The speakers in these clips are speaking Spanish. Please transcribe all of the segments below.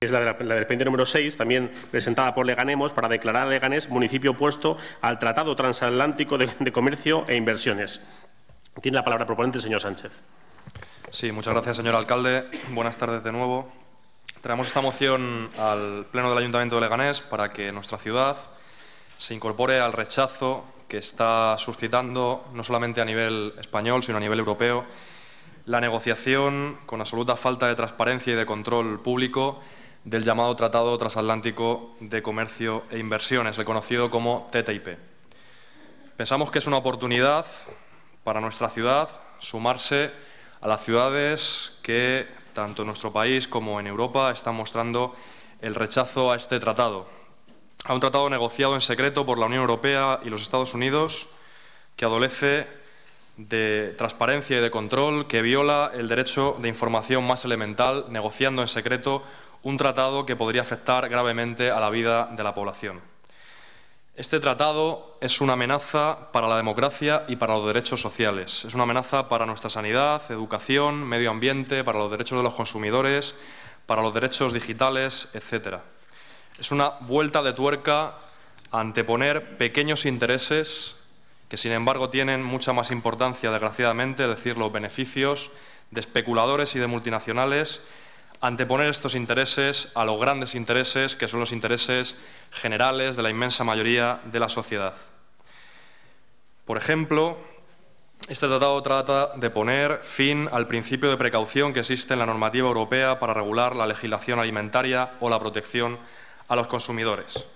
Es la, de del pendiente número 6, también presentada por Leganemos, para declarar a Leganés municipio opuesto al Tratado Transatlántico de, Comercio e Inversiones. Tiene la palabra el proponente, señor Sánchez. Sí, muchas gracias, señor alcalde. Buenas tardes de nuevo. Traemos esta moción al Pleno del Ayuntamiento de Leganés para que nuestra ciudad se incorpore al rechazo que está suscitando, no solamente a nivel español, sino a nivel europeo, la negociación con absoluta falta de transparencia y de control público del llamado Tratado Transatlántico de Comercio e Inversiones, el conocido como TTIP. Pensamos que es una oportunidad para nuestra ciudad sumarse a las ciudades que, tanto en nuestro país como en Europa, están mostrando el rechazo a este tratado, a un tratado negociado en secreto por la Unión Europea y los Estados Unidos que adolece de transparencia y de control que viola el derecho de información más elemental, negociando en secreto un tratado que podría afectar gravemente a la vida de la población. Este tratado es una amenaza para la democracia y para los derechos sociales. Es una amenaza para nuestra sanidad, educación, medio ambiente, para los derechos de los consumidores, para los derechos digitales, etc. Es una vuelta de tuerca anteponer pequeños intereses que sin embargo tienen mucha más importancia, desgraciadamente, es decir, los beneficios de especuladores y de multinacionales, anteponer estos intereses a los grandes intereses, que son los intereses generales de la inmensa mayoría de la sociedad. Por ejemplo, este tratado trata de poner fin al principio de precaución que existe en la normativa europea para regular la legislación alimentaria o la protección a los consumidores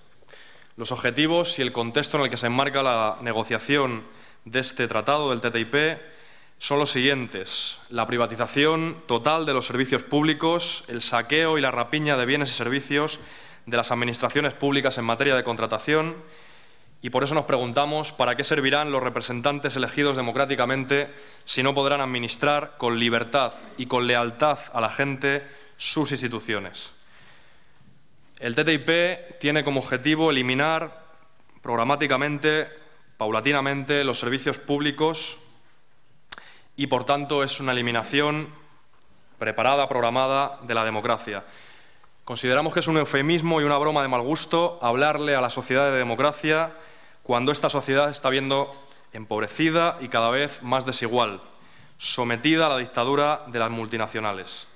los objetivos y el contexto en el que se enmarca la negociación de este tratado, del TTIP, son los siguientes. La privatización total de los servicios públicos, el saqueo y la rapiña de bienes y servicios de las administraciones públicas en materia de contratación. Y por eso nos preguntamos para qué servirán los representantes elegidos democráticamente si no podrán administrar con libertad y con lealtad a la gente sus instituciones. El TTIP tiene como objetivo eliminar programáticamente, paulatinamente, los servicios públicos y, por tanto, es una eliminación preparada, programada de la democracia. Consideramos que es un eufemismo y una broma de mal gusto hablarle a la sociedad de democracia cuando esta sociedad está viendo empobrecida y cada vez más desigual, sometida a la dictadura de las multinacionales.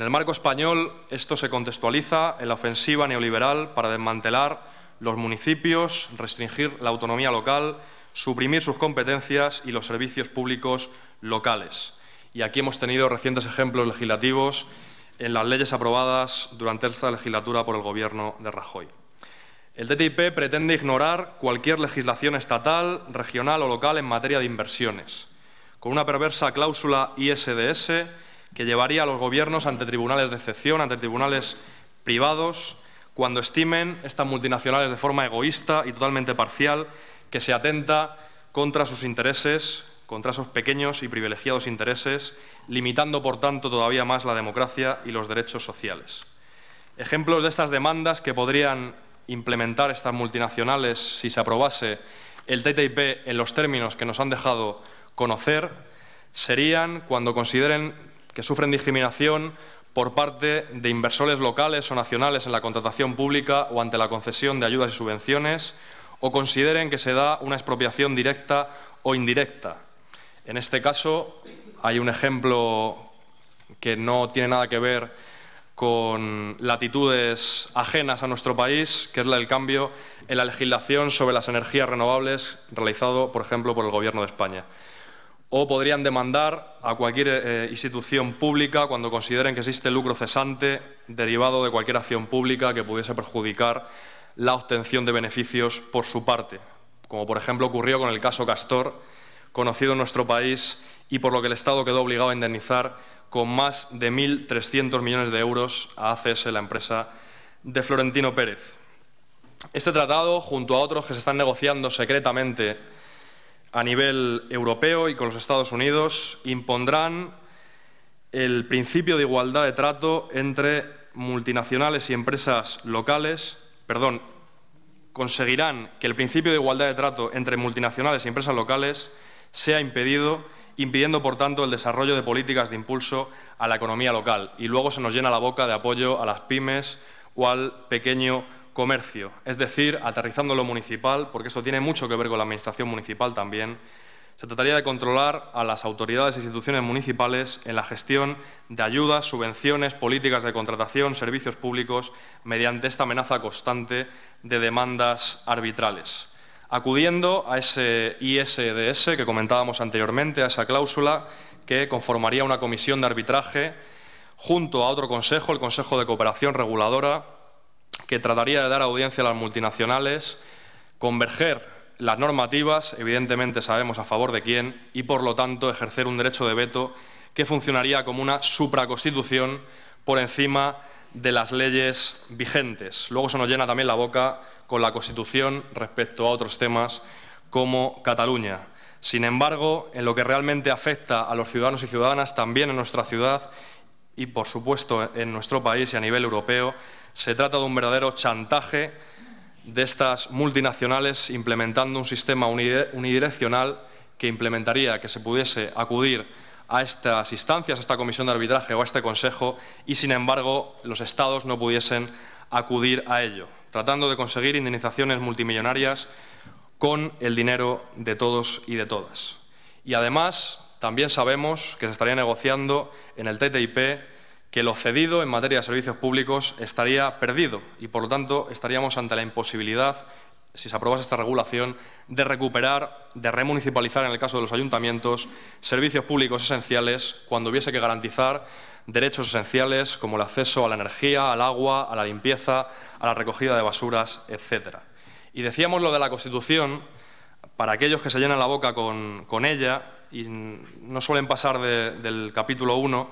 En el marco español, esto se contextualiza en la ofensiva neoliberal para desmantelar los municipios, restringir la autonomía local, suprimir sus competencias y los servicios públicos locales. Y aquí hemos tenido recientes ejemplos legislativos en las leyes aprobadas durante esta legislatura por el Gobierno de Rajoy. El TTIP pretende ignorar cualquier legislación estatal, regional o local en materia de inversiones. Con una perversa cláusula ISDS, que llevaría a los gobiernos ante tribunales de excepción, ante tribunales privados, cuando estimen estas multinacionales de forma egoísta y totalmente parcial, que se atenta contra sus intereses, contra sus pequeños y privilegiados intereses, limitando por tanto todavía más la democracia y los derechos sociales. Ejemplos de estas demandas que podrían implementar estas multinacionales si se aprobase el TTIP en los términos que nos han dejado conocer serían cuando consideren que sufren discriminación por parte de inversores locales o nacionales en la contratación pública o ante la concesión de ayudas y subvenciones, o consideren que se da una expropiación directa o indirecta. En este caso, hay un ejemplo que no tiene nada que ver con latitudes ajenas a nuestro país, que es el cambio en la legislación sobre las energías renovables realizado, por ejemplo, por el Gobierno de España o podrían demandar a cualquier eh, institución pública cuando consideren que existe lucro cesante derivado de cualquier acción pública que pudiese perjudicar la obtención de beneficios por su parte, como por ejemplo ocurrió con el caso Castor, conocido en nuestro país y por lo que el Estado quedó obligado a indemnizar con más de 1.300 millones de euros a ACS, la empresa de Florentino Pérez. Este tratado, junto a otros que se están negociando secretamente a nivel europeo y con los Estados Unidos impondrán el principio de igualdad de trato entre multinacionales y empresas locales, perdón, conseguirán que el principio de igualdad de trato entre multinacionales y empresas locales sea impedido, impidiendo por tanto el desarrollo de políticas de impulso a la economía local. Y luego se nos llena la boca de apoyo a las pymes o al pequeño comercio, es decir, aterrizando lo municipal, porque esto tiene mucho que ver con la administración municipal también, se trataría de controlar a las autoridades e instituciones municipales en la gestión de ayudas, subvenciones, políticas de contratación, servicios públicos, mediante esta amenaza constante de demandas arbitrales. Acudiendo a ese ISDS que comentábamos anteriormente, a esa cláusula que conformaría una comisión de arbitraje junto a otro consejo, el Consejo de Cooperación Reguladora, que trataría de dar audiencia a las multinacionales, converger las normativas, evidentemente sabemos a favor de quién, y por lo tanto ejercer un derecho de veto que funcionaría como una supraconstitución por encima de las leyes vigentes. Luego se nos llena también la boca con la Constitución respecto a otros temas como Cataluña. Sin embargo, en lo que realmente afecta a los ciudadanos y ciudadanas, también en nuestra ciudad y, por supuesto, en nuestro país y a nivel europeo, se trata de un verdadero chantaje de estas multinacionales implementando un sistema unidireccional que implementaría que se pudiese acudir a estas instancias, a esta comisión de arbitraje o a este consejo, y sin embargo los estados no pudiesen acudir a ello, tratando de conseguir indemnizaciones multimillonarias con el dinero de todos y de todas. Y además, también sabemos que se estaría negociando en el TTIP que lo cedido en materia de servicios públicos estaría perdido y, por lo tanto, estaríamos ante la imposibilidad, si se aprobase esta regulación, de recuperar, de remunicipalizar, en el caso de los ayuntamientos, servicios públicos esenciales cuando hubiese que garantizar derechos esenciales como el acceso a la energía, al agua, a la limpieza, a la recogida de basuras, etc. Y decíamos lo de la Constitución, para aquellos que se llenan la boca con, ella y no suelen pasar del capítulo 1,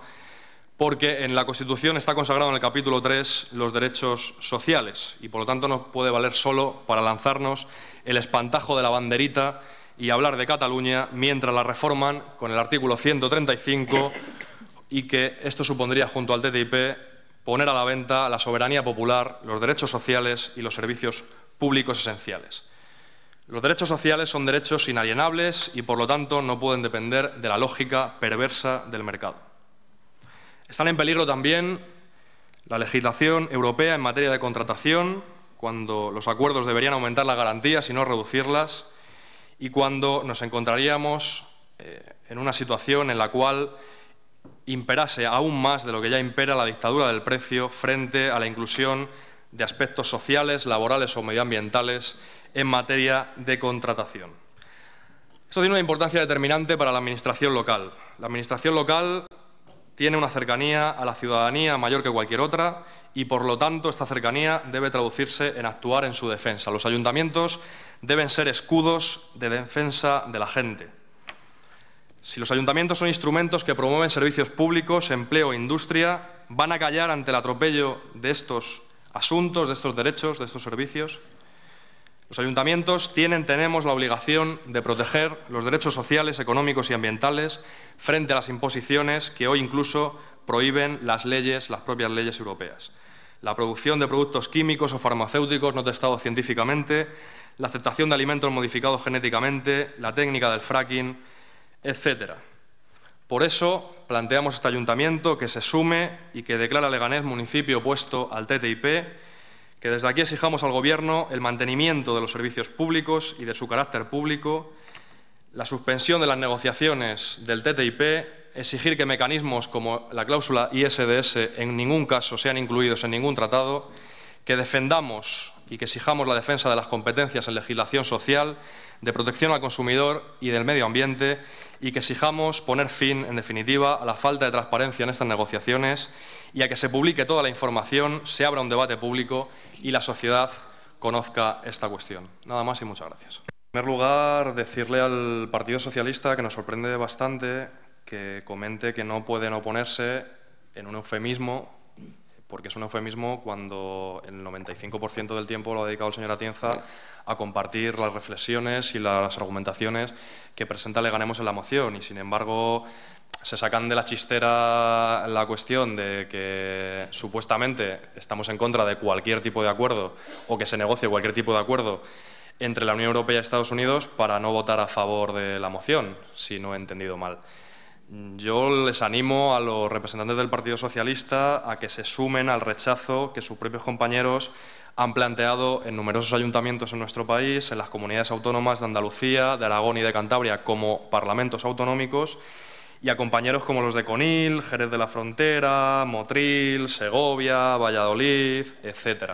porque en la Constitución está consagrado en el capítulo 3 los derechos sociales y por lo tanto no puede valer solo para lanzarnos el espantajo de la banderita y hablar de Cataluña mientras la reforman con el artículo 135 y que esto supondría junto al TTIP poner a la venta la soberanía popular, los derechos sociales y los servicios públicos esenciales. Los derechos sociales son derechos inalienables y por lo tanto no pueden depender de la lógica perversa del mercado. Están en peligro también la legislación europea en materia de contratación, cuando los acuerdos deberían aumentar las garantías y no reducirlas, y cuando nos encontraríamos eh, en una situación en la cual imperase aún más de lo que ya impera la dictadura del precio frente a la inclusión de aspectos sociales, laborales o medioambientales en materia de contratación. Esto tiene una importancia determinante para la Administración local. La Administración local tiene una cercanía a la ciudadanía mayor que cualquier otra y, por lo tanto, esta cercanía debe traducirse en actuar en su defensa. Los ayuntamientos deben ser escudos de defensa de la gente. Si los ayuntamientos son instrumentos que promueven servicios públicos, empleo e industria, ¿van a callar ante el atropello de estos asuntos, de estos derechos, de estos servicios? Los ayuntamientos tienen, tenemos la obligación de proteger los derechos sociales, económicos y ambientales frente a las imposiciones que hoy incluso prohíben las leyes, las propias leyes europeas. La producción de productos químicos o farmacéuticos no testados científicamente, la aceptación de alimentos modificados genéticamente, la técnica del fracking, etc. Por eso planteamos a este ayuntamiento que se sume y que declara Leganés municipio opuesto al TTIP que desde aquí exijamos al Gobierno el mantenimiento de los servicios públicos y de su carácter público, la suspensión de las negociaciones del TTIP, exigir que mecanismos como la cláusula ISDS en ningún caso sean incluidos en ningún tratado, que defendamos y que exijamos la defensa de las competencias en legislación social, de protección al consumidor y del medio ambiente, y que exijamos poner fin, en definitiva, a la falta de transparencia en estas negociaciones y a que se publique toda la información, se abra un debate público y la sociedad conozca esta cuestión. Nada más y muchas gracias. En primer lugar, decirle al Partido Socialista que nos sorprende bastante que comente que no pueden oponerse en un eufemismo porque eso no fue mismo cuando el 95% del tiempo lo ha dedicado el señor Atienza a compartir las reflexiones y las argumentaciones que presenta Le Ganemos en la moción y sin embargo se sacan de la chistera la cuestión de que supuestamente estamos en contra de cualquier tipo de acuerdo o que se negocie cualquier tipo de acuerdo entre la Unión Europea y Estados Unidos para no votar a favor de la moción, si no he entendido mal. Yo les animo a los representantes del Partido Socialista a que se sumen al rechazo que sus propios compañeros han planteado en numerosos ayuntamientos en nuestro país, en las comunidades autónomas de Andalucía, de Aragón y de Cantabria como parlamentos autonómicos, y a compañeros como los de Conil, Jerez de la Frontera, Motril, Segovia, Valladolid, etc.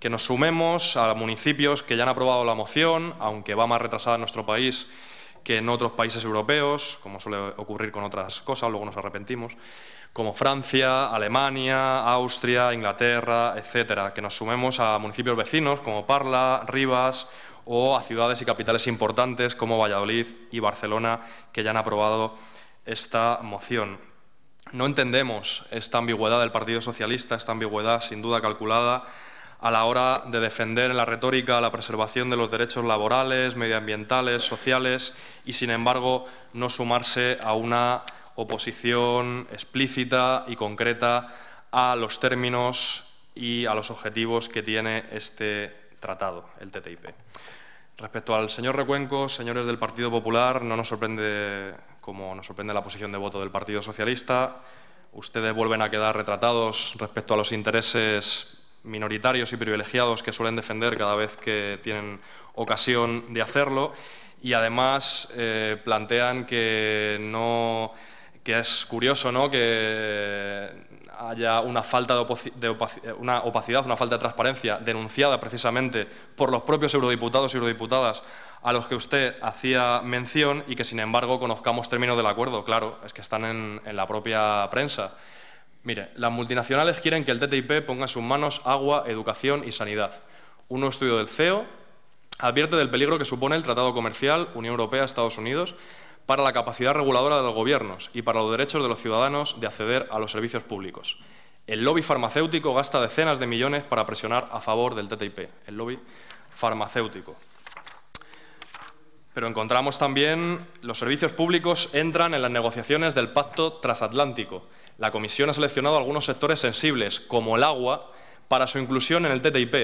Que nos sumemos a municipios que ya han aprobado la moción, aunque va más retrasada en nuestro país que en otros países europeos, como suele ocurrir con otras cosas, luego nos arrepentimos, como Francia, Alemania, Austria, Inglaterra, etcétera, que nos sumemos a municipios vecinos como Parla, Rivas o a ciudades y capitales importantes como Valladolid y Barcelona, que ya han aprobado esta moción. No entendemos esta ambigüedad del Partido Socialista, esta ambigüedad sin duda calculada a la hora de defender en la retórica la preservación de los derechos laborales, medioambientales, sociales y, sin embargo, no sumarse a una oposición explícita y concreta a los términos y a los objetivos que tiene este tratado, el TTIP. Respecto al señor Recuenco, señores del Partido Popular, no nos sorprende como nos sorprende la posición de voto del Partido Socialista. Ustedes vuelven a quedar retratados respecto a los intereses minoritarios y privilegiados que suelen defender cada vez que tienen ocasión de hacerlo y además eh, plantean que no es curioso ¿no? que haya una falta de, eh, una opacidad, una falta de transparencia denunciada precisamente por los propios eurodiputados y eurodiputadas a los que usted hacía mención y que sin embargo conozcamos términos del acuerdo, claro, es que están en, en la propia prensa. Mire, las multinacionales quieren que el TTIP ponga en sus manos agua, educación y sanidad. Un estudio del CEO advierte del peligro que supone el Tratado Comercial Unión Europea-Estados Unidos para la capacidad reguladora de los gobiernos y para los derechos de los ciudadanos de acceder a los servicios públicos. El lobby farmacéutico gasta decenas de millones para presionar a favor del TTIP, el lobby farmacéutico. Pero encontramos también los servicios públicos entran en las negociaciones del Pacto Transatlántico la Comisión ha seleccionado algunos sectores sensibles, como el agua, para su inclusión en el TTIP,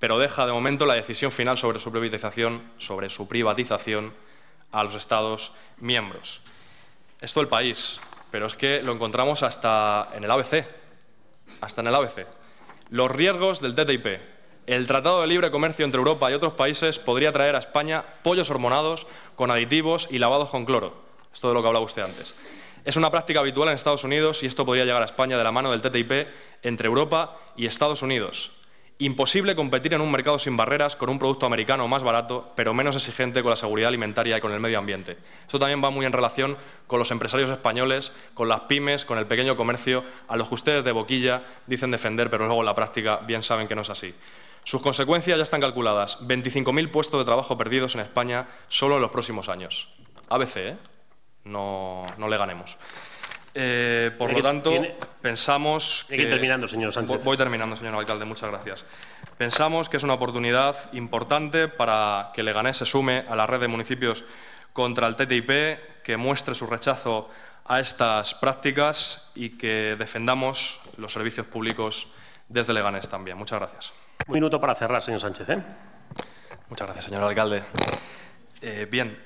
pero deja de momento la decisión final sobre su privatización, sobre su privatización a los Estados miembros. Esto el país, pero es que lo encontramos hasta en el ABC, hasta en el ABC. Los riesgos del TTIP. El Tratado de Libre Comercio entre Europa y otros países podría traer a España pollos hormonados con aditivos y lavados con cloro. Esto de lo que hablaba usted antes. Es una práctica habitual en Estados Unidos y esto podría llegar a España de la mano del TTIP entre Europa y Estados Unidos. Imposible competir en un mercado sin barreras con un producto americano más barato, pero menos exigente con la seguridad alimentaria y con el medio ambiente. Esto también va muy en relación con los empresarios españoles, con las pymes, con el pequeño comercio, a los que ustedes de boquilla dicen defender, pero luego en la práctica bien saben que no es así. Sus consecuencias ya están calculadas. 25.000 puestos de trabajo perdidos en España solo en los próximos años. ABC, ¿eh? no, le ganemos. Eh, por lo tanto, pensamos que... terminando, señor Voy terminando, señor alcalde, muchas gracias. Pensamos que es una oportunidad importante para que Leganés se sume a la red de municipios contra el TTIP, que muestre su rechazo a estas prácticas y que defendamos los servicios públicos desde Leganés también. Muchas gracias. Un minuto para cerrar, señor Sánchez. ¿eh? Muchas gracias, señor alcalde. Eh, bien,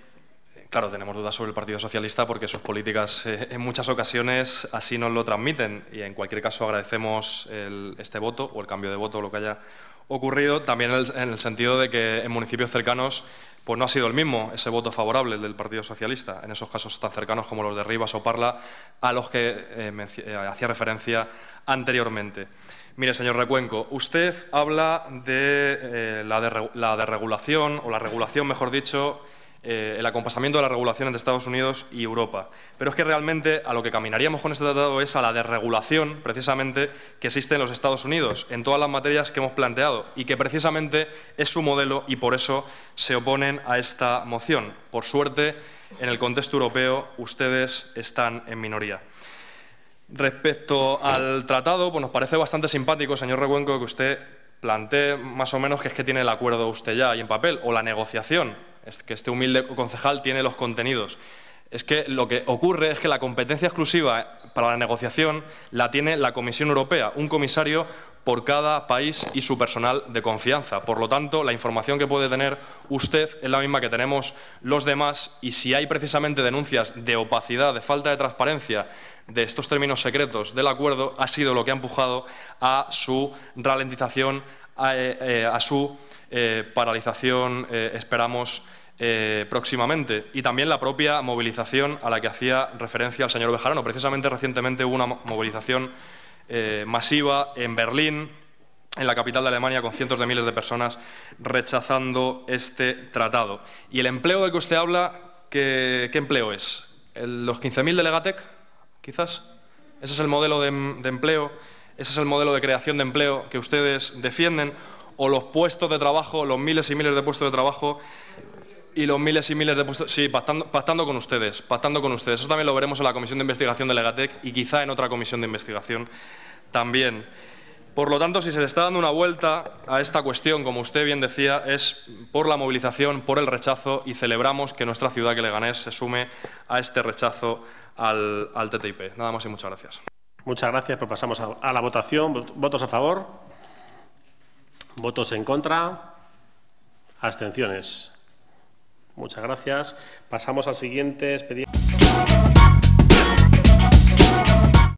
Claro, tenemos dudas sobre el Partido Socialista porque sus políticas eh, en muchas ocasiones así nos lo transmiten y en cualquier caso agradecemos este voto o el cambio de voto, o lo que haya ocurrido, también en el, sentido de que en municipios cercanos pues no ha sido el mismo ese voto favorable del Partido Socialista, en esos casos tan cercanos como los de Rivas o Parla, a los que eh, eh, hacía referencia anteriormente. Mire, señor Recuenco, usted habla de la, de la deregulación, o la regulación, mejor dicho, eh, el acompasamiento de la regulación entre Estados Unidos y Europa. Pero es que realmente a lo que caminaríamos con este tratado es a la desregulación, precisamente, que existe en los Estados Unidos, en todas las materias que hemos planteado, y que precisamente es su modelo y por eso se oponen a esta moción. Por suerte, en el contexto europeo, ustedes están en minoría. Respecto al tratado, pues nos parece bastante simpático, señor Recuenco, que usted plantee más o menos que es que tiene el acuerdo usted ya y en papel, o la negociación que este humilde concejal tiene los contenidos. Es que lo que ocurre es que la competencia exclusiva para la negociación la tiene la Comisión Europea, un comisario por cada país y su personal de confianza. Por lo tanto, la información que puede tener usted es la misma que tenemos los demás y si hay precisamente denuncias de opacidad, de falta de transparencia de estos términos secretos del acuerdo, ha sido lo que ha empujado a su ralentización eh, eh, a, su eh, paralización, esperamos, próximamente. Y también la propia movilización a la que hacía referencia el señor Bejarano. Precisamente recientemente hubo una movilización masiva en Berlín, en la capital de Alemania con cientos de miles de personas rechazando este tratado. ¿Y el empleo del que usted habla, qué, empleo es? ¿Los 15.000 de Legatec, quizás? ¿Ese es el modelo de empleo? ese es el modelo de creación de empleo que ustedes defienden, o los puestos de trabajo, los miles y miles de puestos de trabajo y los miles y miles de puestos... Sí, pactando, con ustedes, pactando con ustedes. Eso también lo veremos en la comisión de investigación de Legatec y quizá en otra comisión de investigación también. Por lo tanto, si se le está dando una vuelta a esta cuestión, como usted bien decía, es por la movilización, por el rechazo y celebramos que nuestra ciudad, que Leganés, se sume a este rechazo al, al TTIP. Nada más y muchas gracias. Muchas gracias, pero pues pasamos a, a la votación. ¿Votos a favor? ¿Votos en contra? ¿Abstenciones? Muchas gracias. Pasamos al siguiente expediente.